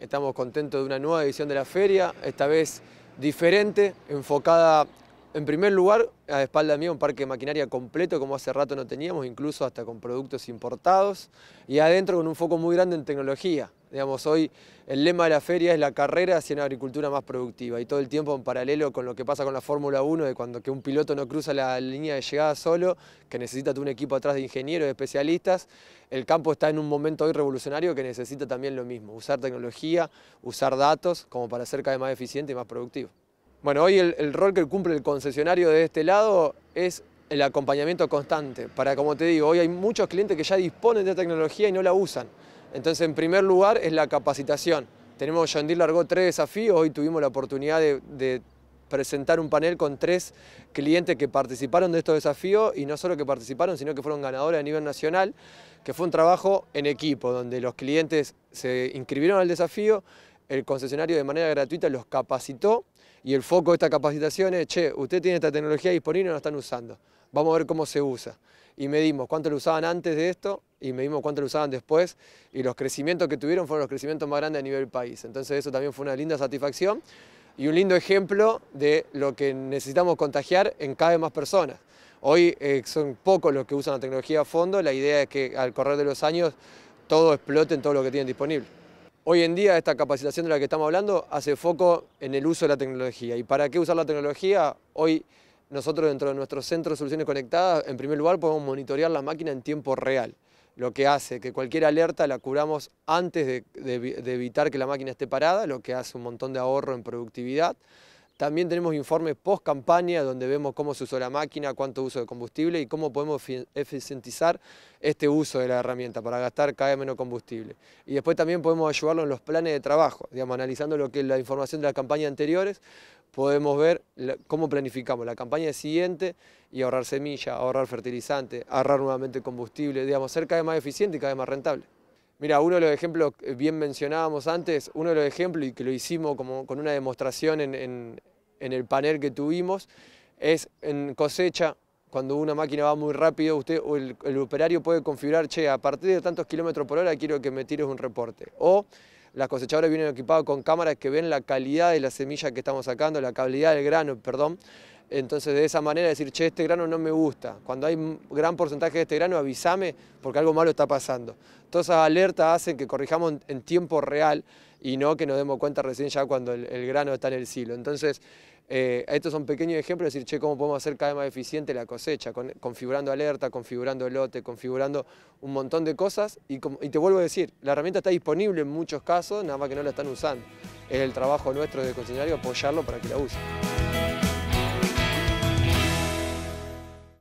Estamos contentos de una nueva edición de la feria, esta vez diferente, enfocada en primer lugar, a espalda mía un parque de maquinaria completo como hace rato no teníamos, incluso hasta con productos importados, y adentro con un foco muy grande en tecnología hoy el lema de la feria es la carrera hacia una agricultura más productiva y todo el tiempo en paralelo con lo que pasa con la Fórmula 1, de cuando que un piloto no cruza la línea de llegada solo, que necesita un equipo atrás de ingenieros, de especialistas, el campo está en un momento hoy revolucionario que necesita también lo mismo, usar tecnología, usar datos como para ser cada vez más eficiente y más productivo. Bueno, hoy el, el rol que cumple el concesionario de este lado es el acompañamiento constante, para como te digo, hoy hay muchos clientes que ya disponen de tecnología y no la usan. Entonces, en primer lugar, es la capacitación. Tenemos, John largó tres desafíos, hoy tuvimos la oportunidad de, presentar un panel con tres clientes que participaron de estos desafíos y no solo que participaron, sino que fueron ganadores a nivel nacional, que fue un trabajo en equipo, donde los clientes se inscribieron al desafío, el concesionario de manera gratuita los capacitó y el foco de esta capacitación es, che, usted tiene esta tecnología disponible y no la están usando, vamos a ver cómo se usa. Y medimos cuánto lo usaban antes de esto, y medimos cuánto lo usaban después y los crecimientos que tuvieron fueron los crecimientos más grandes a nivel país. Entonces eso también fue una linda satisfacción y un lindo ejemplo de lo que necesitamos contagiar en cada vez más personas. Hoy eh, son pocos los que usan la tecnología a fondo, la idea es que al correr de los años todo explote en todo lo que tienen disponible. Hoy en día esta capacitación de la que estamos hablando hace foco en el uso de la tecnología. ¿Y para qué usar la tecnología? Hoy nosotros dentro de nuestro centro de soluciones conectadas, en primer lugar podemos monitorear la máquina en tiempo real lo que hace que cualquier alerta la curamos antes de, evitar que la máquina esté parada, lo que hace un montón de ahorro en productividad. También tenemos informes post campaña donde vemos cómo se usó la máquina, cuánto uso de combustible y cómo podemos eficientizar este uso de la herramienta para gastar cada vez menos combustible. Y después también podemos ayudarlo en los planes de trabajo, analizando lo que la información de las campañas anteriores, podemos ver cómo planificamos la campaña siguiente y ahorrar semilla, ahorrar fertilizante, ahorrar nuevamente combustible, digamos, ser cada vez más eficiente y cada vez más rentable. Mira, uno de los ejemplos, bien mencionábamos antes, uno de los ejemplos y que lo hicimos como con una demostración en, el panel que tuvimos, es en cosecha, cuando una máquina va muy rápido, usted o el, operario puede configurar, che, a partir de tantos kilómetros por hora quiero que me tires un reporte. O las cosechadoras vienen equipadas con cámaras que ven la calidad de la semilla que estamos sacando, la calidad del grano, perdón. Entonces de esa manera decir, che, este grano no me gusta. Cuando hay un gran porcentaje de este grano, avísame porque algo malo está pasando. Todas esas alertas hacen que corrijamos en tiempo real y no que nos demos cuenta recién ya cuando el, grano está en el silo. Entonces, eh, estos son pequeños ejemplos de decir, che, cómo podemos hacer cada vez más eficiente la cosecha, configurando alerta, configurando lote, configurando un montón de cosas. Y, te vuelvo a decir, la herramienta está disponible en muchos casos, nada más que no la están usando. Es el trabajo nuestro de concesionario apoyarlo para que la use.